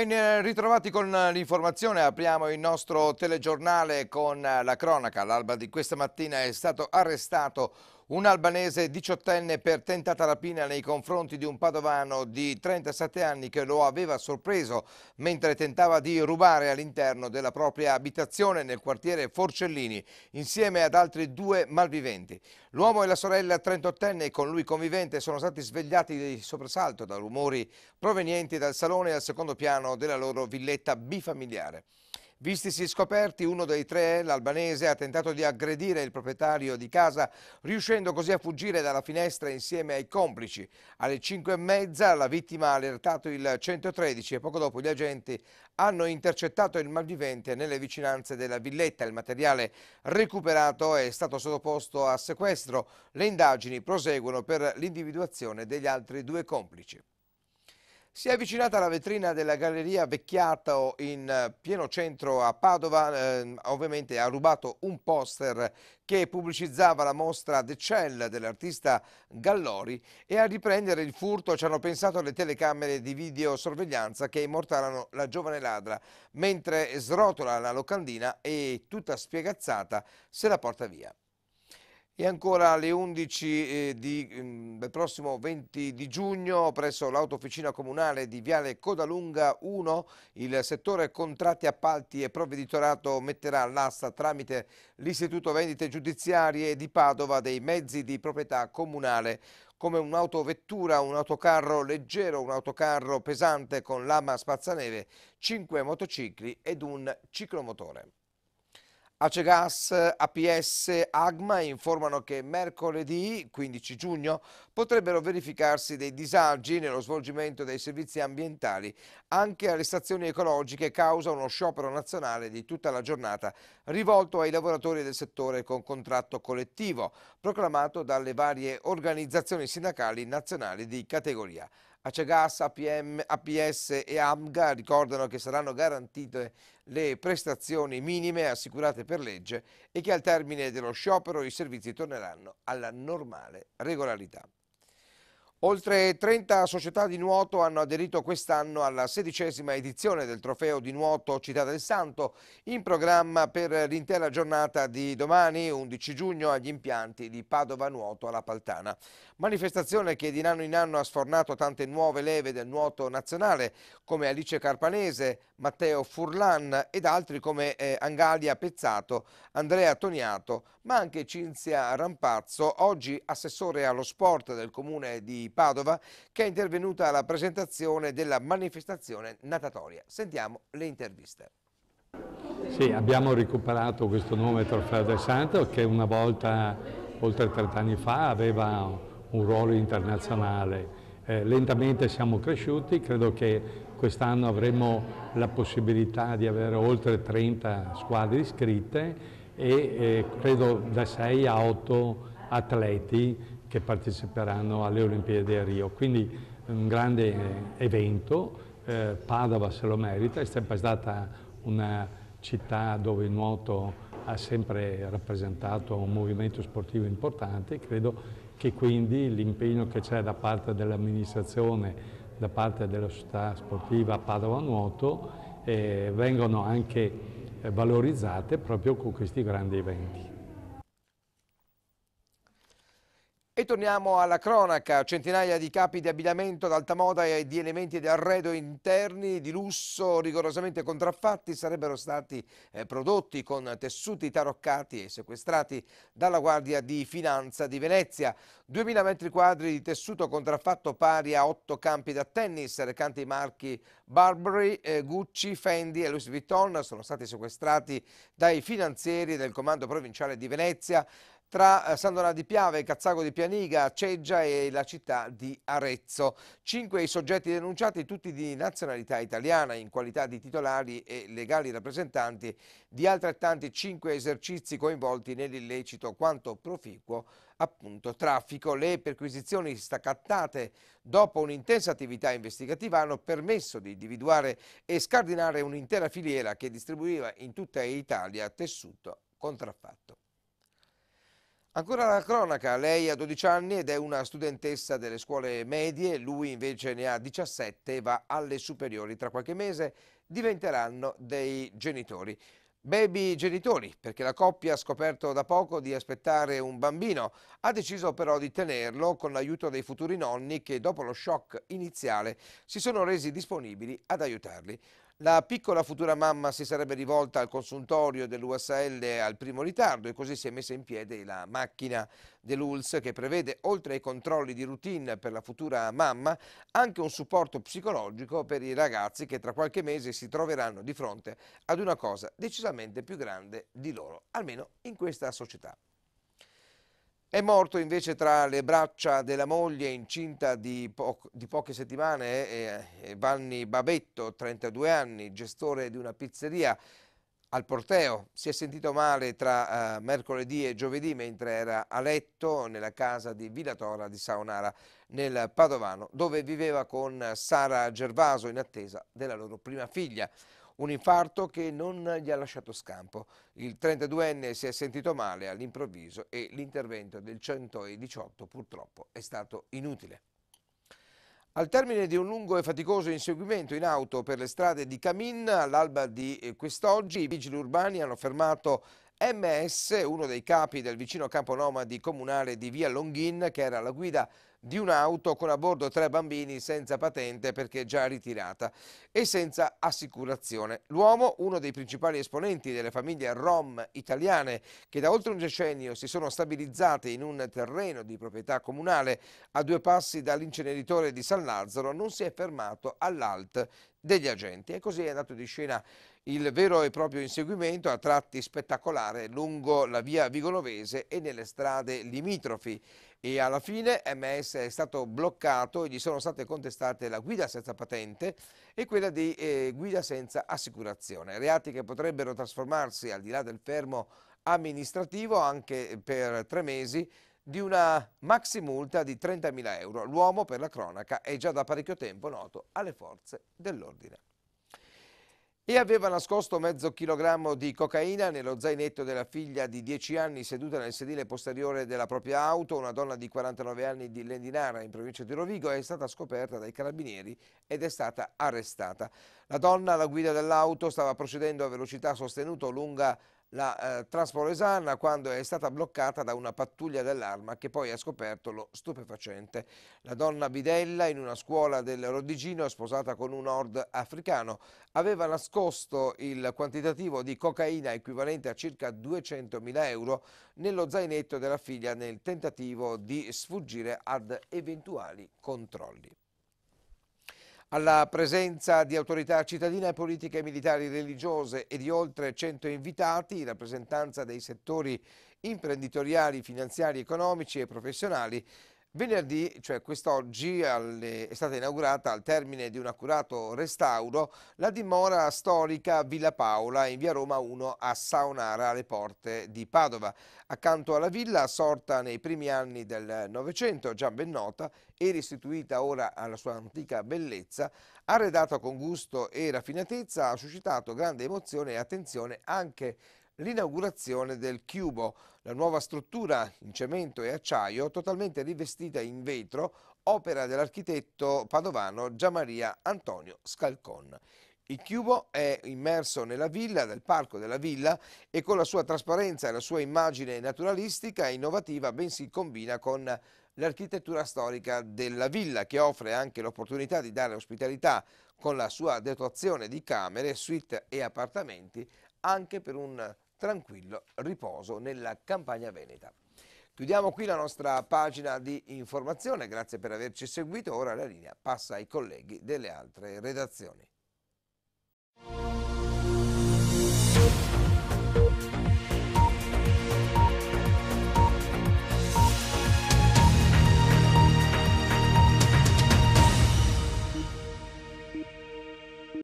Ben eh, ritrovati con eh, l'informazione, apriamo il nostro telegiornale con eh, la cronaca. All'alba di questa mattina è stato arrestato un albanese diciottenne per tentata rapina nei confronti di un padovano di 37 anni che lo aveva sorpreso mentre tentava di rubare all'interno della propria abitazione nel quartiere Forcellini insieme ad altri due malviventi. L'uomo e la sorella 38enne con lui convivente sono stati svegliati di soprassalto da rumori provenienti dal salone al secondo piano della loro villetta bifamiliare. Vistisi scoperti, uno dei tre, l'albanese, ha tentato di aggredire il proprietario di casa, riuscendo così a fuggire dalla finestra insieme ai complici. Alle 5 e mezza la vittima ha allertato il 113 e poco dopo gli agenti hanno intercettato il malvivente nelle vicinanze della villetta. Il materiale recuperato è stato sottoposto a sequestro. Le indagini proseguono per l'individuazione degli altri due complici. Si è avvicinata alla vetrina della Galleria Vecchiato in eh, pieno centro a Padova, eh, ovviamente ha rubato un poster che pubblicizzava la mostra The Cell dell'artista Gallori e a riprendere il furto ci hanno pensato le telecamere di videosorveglianza che immortalano la giovane ladra mentre srotola la locandina e tutta spiegazzata se la porta via. E ancora alle 11 eh, di, mm, del prossimo 20 di giugno presso l'autofficina comunale di Viale Codalunga 1 il settore contratti, appalti e provveditorato metterà all'asta tramite l'Istituto Vendite Giudiziarie di Padova dei mezzi di proprietà comunale come un'autovettura, un autocarro leggero, un autocarro pesante con lama spazzaneve, 5 motocicli ed un ciclomotore. Acegas, APS, Agma informano che mercoledì 15 giugno potrebbero verificarsi dei disagi nello svolgimento dei servizi ambientali anche alle stazioni ecologiche causa uno sciopero nazionale di tutta la giornata rivolto ai lavoratori del settore con contratto collettivo proclamato dalle varie organizzazioni sindacali nazionali di categoria. Acegas, APM, APS e AMGA ricordano che saranno garantite le prestazioni minime assicurate per legge e che al termine dello sciopero i servizi torneranno alla normale regolarità. Oltre 30 società di nuoto hanno aderito quest'anno alla sedicesima edizione del trofeo di nuoto Città del Santo, in programma per l'intera giornata di domani, 11 giugno, agli impianti di Padova Nuoto alla Paltana. Manifestazione che di anno in anno ha sfornato tante nuove leve del nuoto nazionale, come Alice Carpanese, Matteo Furlan ed altri come eh, Angalia Pezzato, Andrea Toniato, ma anche Cinzia Rampazzo, oggi assessore allo sport del comune di Padova che è intervenuta alla presentazione della manifestazione natatoria. Sentiamo le interviste. Sì, abbiamo recuperato questo nome Trofeo del Santo che una volta, oltre 30 anni fa, aveva un ruolo internazionale. Eh, lentamente siamo cresciuti, credo che quest'anno avremo la possibilità di avere oltre 30 squadre iscritte e eh, credo da 6 a 8 atleti che parteciperanno alle Olimpiadi a Rio. Quindi un grande eh, evento, eh, Padova se lo merita, è sempre stata una città dove il nuoto ha sempre rappresentato un movimento sportivo importante, credo che quindi l'impegno che c'è da parte dell'amministrazione, da parte della società sportiva Padova Nuoto, eh, vengano anche eh, valorizzate proprio con questi grandi eventi. E torniamo alla cronaca, centinaia di capi di abbigliamento d'alta moda e di elementi di arredo interni di lusso rigorosamente contraffatti sarebbero stati eh, prodotti con tessuti taroccati e sequestrati dalla Guardia di Finanza di Venezia. 2000 metri quadri di tessuto contraffatto pari a 8 campi da tennis recanti i marchi Barbary, eh, Gucci, Fendi e Louis Vuitton sono stati sequestrati dai finanzieri del Comando Provinciale di Venezia tra eh, Sandona di Piave, Cazzago di Pianiga, Ceggia e la città di Arezzo. Cinque i soggetti denunciati, tutti di nazionalità italiana, in qualità di titolari e legali rappresentanti di altrettanti cinque esercizi coinvolti nell'illecito quanto proficuo appunto traffico. Le perquisizioni staccattate dopo un'intensa attività investigativa hanno permesso di individuare e scardinare un'intera filiera che distribuiva in tutta Italia tessuto contraffatto. Ancora la cronaca, lei ha 12 anni ed è una studentessa delle scuole medie, lui invece ne ha 17 e va alle superiori. Tra qualche mese diventeranno dei genitori. Baby genitori, perché la coppia ha scoperto da poco di aspettare un bambino, ha deciso però di tenerlo con l'aiuto dei futuri nonni che dopo lo shock iniziale si sono resi disponibili ad aiutarli. La piccola futura mamma si sarebbe rivolta al consultorio dell'USL al primo ritardo e così si è messa in piedi la macchina dell'ULS che prevede, oltre ai controlli di routine per la futura mamma, anche un supporto psicologico per i ragazzi che tra qualche mese si troveranno di fronte ad una cosa decisamente più grande di loro, almeno in questa società. È morto invece tra le braccia della moglie incinta di, po di poche settimane eh, eh, eh Vanni Babetto, 32 anni, gestore di una pizzeria al Porteo. Si è sentito male tra eh, mercoledì e giovedì mentre era a letto nella casa di Villa Tora di Saonara nel Padovano dove viveva con Sara Gervaso in attesa della loro prima figlia un infarto che non gli ha lasciato scampo. Il 32enne si è sentito male all'improvviso e l'intervento del 118 purtroppo è stato inutile. Al termine di un lungo e faticoso inseguimento in auto per le strade di Camin, all'alba di eh, quest'oggi i vigili urbani hanno fermato MS, uno dei capi del vicino campo nomadi comunale di Via Longhin, che era alla guida di un'auto con a bordo tre bambini senza patente perché già ritirata e senza assicurazione. L'uomo, uno dei principali esponenti delle famiglie rom italiane che da oltre un decennio si sono stabilizzate in un terreno di proprietà comunale a due passi dall'inceneritore di San Lazzaro, non si è fermato all'alt degli agenti. E così è andato di scena il vero e proprio inseguimento a tratti spettacolare lungo la via Vigolovese e nelle strade limitrofi e alla fine MS è stato bloccato e gli sono state contestate la guida senza patente e quella di eh, guida senza assicurazione, reati che potrebbero trasformarsi al di là del fermo amministrativo anche per tre mesi di una maxi multa di 30.000 euro. L'uomo, per la cronaca, è già da parecchio tempo noto alle forze dell'ordine. E aveva nascosto mezzo chilogrammo di cocaina nello zainetto della figlia di 10 anni seduta nel sedile posteriore della propria auto. Una donna di 49 anni di Lendinara, in provincia di Rovigo, è stata scoperta dai carabinieri ed è stata arrestata. La donna alla guida dell'auto stava procedendo a velocità sostenuta lunga la eh, Transforesanna quando è stata bloccata da una pattuglia dell'arma che poi ha scoperto lo stupefacente. La donna Bidella in una scuola del Rodigino sposata con un nord africano aveva nascosto il quantitativo di cocaina equivalente a circa 200.000 euro nello zainetto della figlia nel tentativo di sfuggire ad eventuali controlli. Alla presenza di autorità cittadine, politiche, militari, religiose e di oltre 100 invitati, in rappresentanza dei settori imprenditoriali, finanziari, economici e professionali, Venerdì, cioè quest'oggi, è stata inaugurata al termine di un accurato restauro la dimora storica Villa Paola in via Roma 1 a Saonara alle porte di Padova. Accanto alla villa, sorta nei primi anni del Novecento, già ben nota e restituita ora alla sua antica bellezza, arredata con gusto e raffinatezza, ha suscitato grande emozione e attenzione anche per l'inaugurazione del Cubo, la nuova struttura in cemento e acciaio totalmente rivestita in vetro, opera dell'architetto padovano Giamaria Antonio Scalcon. Il cubo è immerso nella villa, nel parco della villa e con la sua trasparenza e la sua immagine naturalistica e innovativa ben si combina con l'architettura storica della villa che offre anche l'opportunità di dare ospitalità con la sua dotazione di camere, suite e appartamenti anche per un tranquillo riposo nella campagna veneta. Chiudiamo qui la nostra pagina di informazione, grazie per averci seguito, ora la linea passa ai colleghi delle altre redazioni.